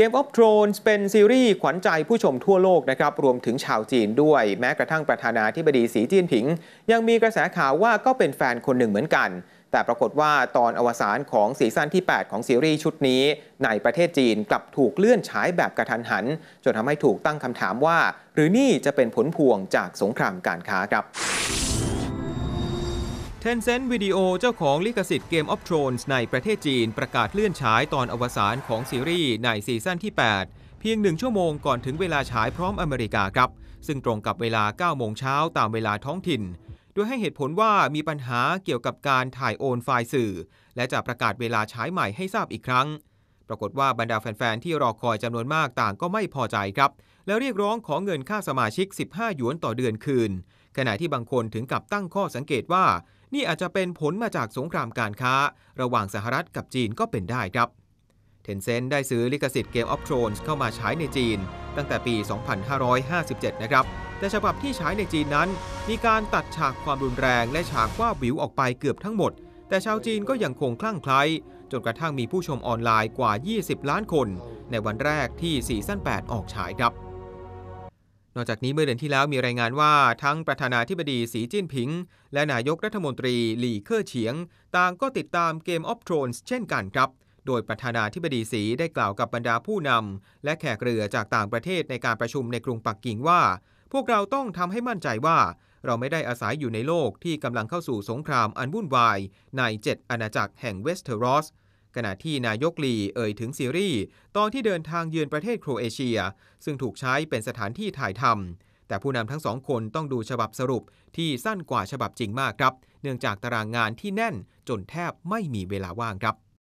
เกมออฟทรอนส์เป็นซีรีส์ขวัญใจผู้ชมทั่วโลกนะครับ รวมถึงชาวจีนด้วย แม้กระทั่งประธานาธิบดีสีจิ้นผิง ยังมีกระแสข่าวว่าก็เป็นแฟนคนหนึ่งเหมือนกัน แต่ปรากฏว่าตอนอวสานของซีซั่นที่ 8 ของซีรีส์ชุดนี้ ในประเทศจีนกลับถูกเลื่อนฉายแบบกระทันหัน จนทำให้ถูกตั้งคำถามว่า หรือนี่จะเป็นผลพวงจากสงครามการค้าครับ t e n c ต n t ิดีโอเจ้าของลิขสิทธิ์เกม of Thrones ในประเทศจีนประกาศเลื่อนฉายตอนอวสานของซีรีส์ในซีซั่นที่ 8 เพียงหนึ่งชั่วโมงก่อนถึงเวลาฉายพร้อมอเมริกาครับซึ่งตรงกับเวลา 9 โมงเช้าตามเวลาท้องถิ่นโดยให้เหตุผลว่ามีปัญหาเกี่ยวกับการถ่ายโอนไฟล์สื่อ และจะประกาศเวลาฉายใหม่ให้ทราบอีกครั้ง ปรากฏว่าบรรดาแฟนๆที่รอคอยจำนวนมากต่างก็ไม่พอใจครับ แล้วเรียกร้องของเงินค่าสมาชิก 15หยวนต่อเดือนคืน ขณะที่บางคนถึงกับตั้งข้อสังเกตว่านี่อาจจะเป็นผลมาจากสงครามการค้า ระหว่างสหรัฐกับจีนก็เป็นได้ครับเทนเซนได้ซื้อลิขสิทธิ์เกมออฟทรอนส์เข้ามาใช้ในจีน ตั้งแต่ปี 2557 นะครับ แต่ฉบับที่ใช้ในจีนนั้น มีการตัดฉากความรุนแรงและฉากว่าวิวออกไปเกือบทั้งหมด แต่ชาวจีนก็ยังคงคลั่งไคล้จนกระทั่งมีผู้ชมออนไลน์กว่า 20 ล้านคน ในวันแรกที่ซีซั่น8ออกฉายครับนอกจากนี้เมื่อเดือนที่แล้วมีรายงานว่าทั้งประธานาธิบดีสีจิ้นผิงและนายกรัฐมนตรีหลี่เค่อเฉียงต่างก็ติดตามเกมออฟทรอนส์เช่นกันครับ โดยประธานาธิบดีสีได้กล่าวกับบรรดาผู้นำและแขกเรือจากต่างประเทศในการประชุมในกรุงปักกิ่งว่า พวกเราต้องทำให้มั่นใจว่าเราไม่ได้อาศัยอยู่ในโลกที่กำลังเข้าสู่สงครามอันวุ่นวายใน 7อาณาจักรแห่งเวสเทอรอสขณะที่นายกลีเอ่ยถึงซีรีส์ตอนที่เดินทางเยือนประเทศโครเอเชีย ซึ่งถูกใช้เป็นสถานที่ถ่ายทำแต่ผู้นำทั้งสองคนต้องดูฉบับสรุปที่สั้นกว่าฉบับจริงมากครับ เนื่องจากตารางงานที่แน่นจนแทบไม่มีเวลาว่างครับ